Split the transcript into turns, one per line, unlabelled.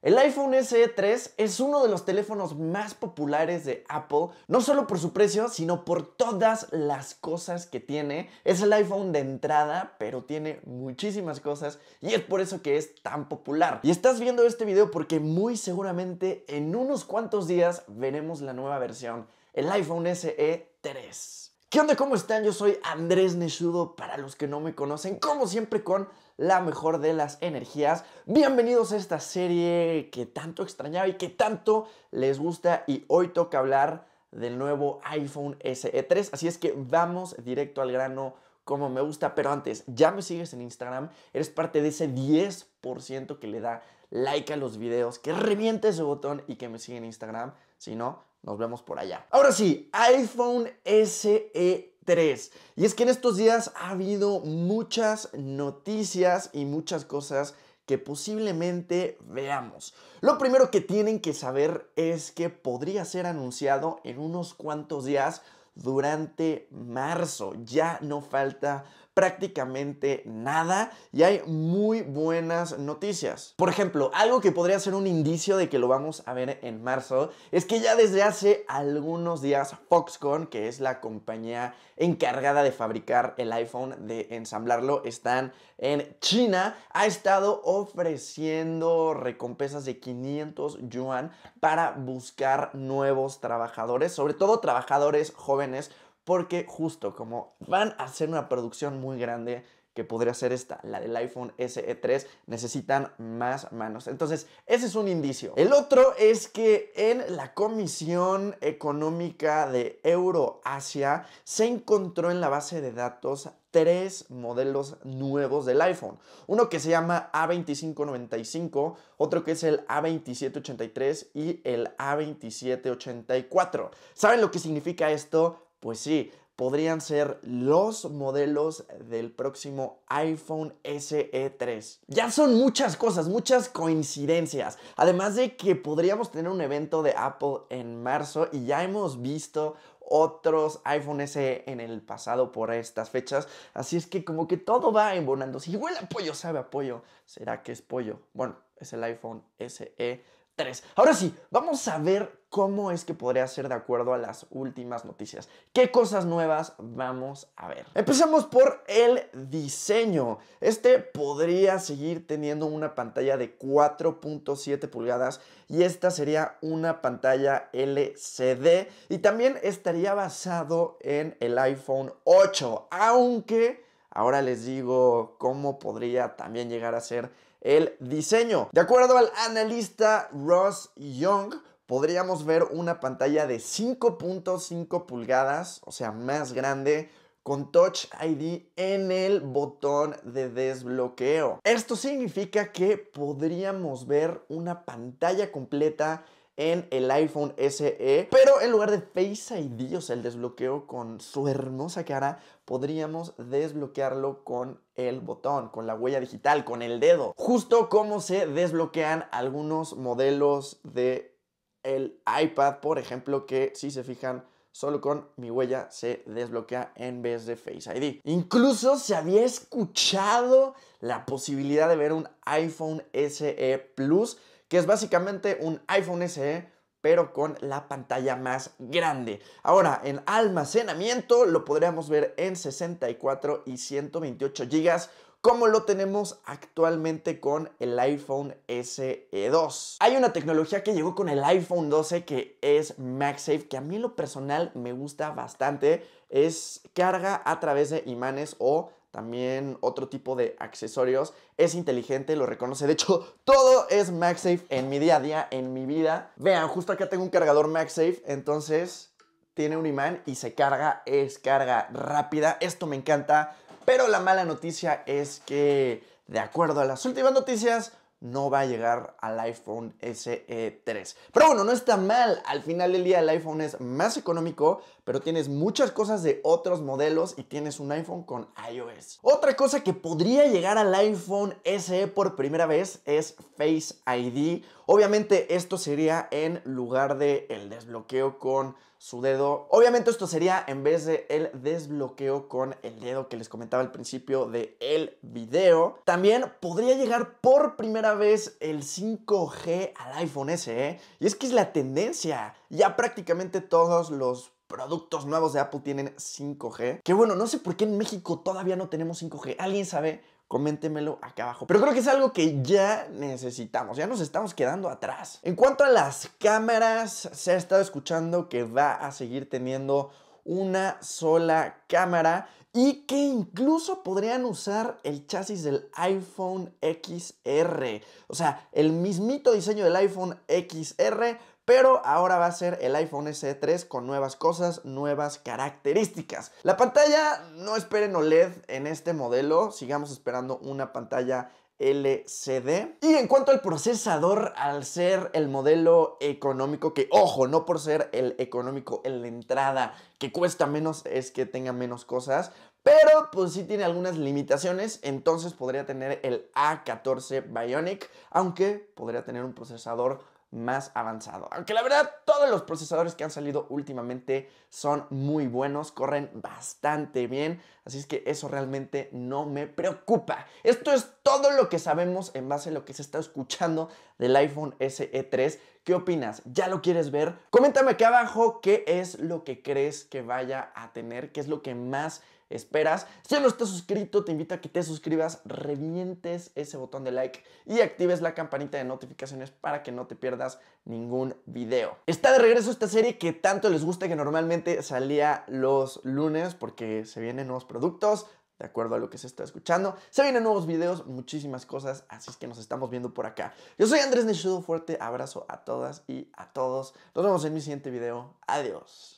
El iPhone SE 3 es uno de los teléfonos más populares de Apple, no solo por su precio, sino por todas las cosas que tiene. Es el iPhone de entrada, pero tiene muchísimas cosas y es por eso que es tan popular. Y estás viendo este video porque muy seguramente en unos cuantos días veremos la nueva versión, el iPhone SE 3. ¿Qué onda? ¿Cómo están? Yo soy Andrés Nechudo, para los que no me conocen, como siempre con la mejor de las energías. Bienvenidos a esta serie que tanto extrañaba y que tanto les gusta y hoy toca hablar del nuevo iPhone SE3, así es que vamos directo al grano como me gusta, pero antes, ya me sigues en Instagram, eres parte de ese 10% que le da like a los videos, que reviente ese botón y que me sigue en Instagram, si no, nos vemos por allá. Ahora sí, iPhone SE 3. Y es que en estos días ha habido muchas noticias y muchas cosas que posiblemente veamos. Lo primero que tienen que saber es que podría ser anunciado en unos cuantos días durante marzo. Ya no falta prácticamente nada y hay muy buenas noticias. Por ejemplo, algo que podría ser un indicio de que lo vamos a ver en marzo es que ya desde hace algunos días Foxconn, que es la compañía encargada de fabricar el iPhone, de ensamblarlo, están en China, ha estado ofreciendo recompensas de 500 yuan para buscar nuevos trabajadores, sobre todo trabajadores jóvenes porque justo como van a hacer una producción muy grande, que podría ser esta, la del iPhone SE3, necesitan más manos. Entonces, ese es un indicio. El otro es que en la Comisión Económica de Euroasia se encontró en la base de datos tres modelos nuevos del iPhone. Uno que se llama A2595, otro que es el A2783 y el A2784. ¿Saben lo que significa esto? Pues sí, podrían ser los modelos del próximo iPhone SE3. Ya son muchas cosas, muchas coincidencias. Además de que podríamos tener un evento de Apple en marzo y ya hemos visto otros iPhone SE en el pasado por estas fechas. Así es que como que todo va embonando. Si huele apoyo sabe a pollo. ¿Será que es pollo? Bueno, es el iPhone SE Ahora sí, vamos a ver cómo es que podría ser de acuerdo a las últimas noticias. ¿Qué cosas nuevas vamos a ver? Empezamos por el diseño. Este podría seguir teniendo una pantalla de 4.7 pulgadas y esta sería una pantalla LCD y también estaría basado en el iPhone 8, aunque ahora les digo cómo podría también llegar a ser el diseño. De acuerdo al analista Ross Young, podríamos ver una pantalla de 5.5 pulgadas, o sea, más grande, con Touch ID en el botón de desbloqueo. Esto significa que podríamos ver una pantalla completa en el iPhone SE. Pero en lugar de Face ID, o sea, el desbloqueo con su hermosa cara, podríamos desbloquearlo con el botón, con la huella digital, con el dedo. Justo como se desbloquean algunos modelos de el iPad, por ejemplo, que si se fijan, solo con mi huella se desbloquea en vez de Face ID. Incluso se había escuchado la posibilidad de ver un iPhone SE Plus que es básicamente un iPhone SE pero con la pantalla más grande. Ahora, en almacenamiento lo podríamos ver en 64 y 128 GB, como lo tenemos actualmente con el iPhone SE2. Hay una tecnología que llegó con el iPhone 12 que es MagSafe, que a mí lo personal me gusta bastante. Es carga a través de imanes o también otro tipo de accesorios. Es inteligente, lo reconoce. De hecho, todo es MagSafe en mi día a día, en mi vida. Vean, justo acá tengo un cargador MagSafe, entonces tiene un imán y se carga, es carga rápida. Esto me encanta, pero la mala noticia es que, de acuerdo a las últimas noticias, no va a llegar al iPhone SE3. Pero bueno, no está mal. Al final del día el iPhone es más económico, pero tienes muchas cosas de otros modelos y tienes un iPhone con iOS. Otra cosa que podría llegar al iPhone SE por primera vez es Face ID Obviamente esto sería en lugar de el desbloqueo con su dedo. Obviamente esto sería en vez de el desbloqueo con el dedo que les comentaba al principio del el video. También podría llegar por primera vez el 5G al iPhone SE. ¿eh? Y es que es la tendencia. Ya prácticamente todos los productos nuevos de Apple tienen 5G. Que bueno, no sé por qué en México todavía no tenemos 5G. ¿Alguien sabe coméntemelo acá abajo. Pero creo que es algo que ya necesitamos, ya nos estamos quedando atrás. En cuanto a las cámaras, se ha estado escuchando que va a seguir teniendo una sola cámara y que incluso podrían usar el chasis del iPhone XR. O sea, el mismito diseño del iPhone XR, pero ahora va a ser el iPhone SE3 con nuevas cosas, nuevas características. La pantalla, no esperen OLED en este modelo, sigamos esperando una pantalla LCD. Y en cuanto al procesador, al ser el modelo económico, que ojo, no por ser el económico, el de entrada, que cuesta menos es que tenga menos cosas, pero pues sí tiene algunas limitaciones, entonces podría tener el A14 Bionic, aunque podría tener un procesador más avanzado. Aunque la verdad, todos los procesadores que han salido últimamente son muy buenos, corren bastante bien, así es que eso realmente no me preocupa. Esto es todo lo que sabemos en base a lo que se está escuchando del iPhone SE3. ¿Qué opinas? ¿Ya lo quieres ver? Coméntame aquí abajo qué es lo que crees que vaya a tener, qué es lo que más esperas. Si no estás suscrito, te invito a que te suscribas, revientes ese botón de like y actives la campanita de notificaciones para que no te pierdas ningún video. Está de regreso esta serie que tanto les gusta que normalmente salía los lunes porque se vienen nuevos productos, de acuerdo a lo que se está escuchando. Se vienen nuevos videos, muchísimas cosas, así es que nos estamos viendo por acá. Yo soy Andrés Nechudo Fuerte, abrazo a todas y a todos. Nos vemos en mi siguiente video. Adiós.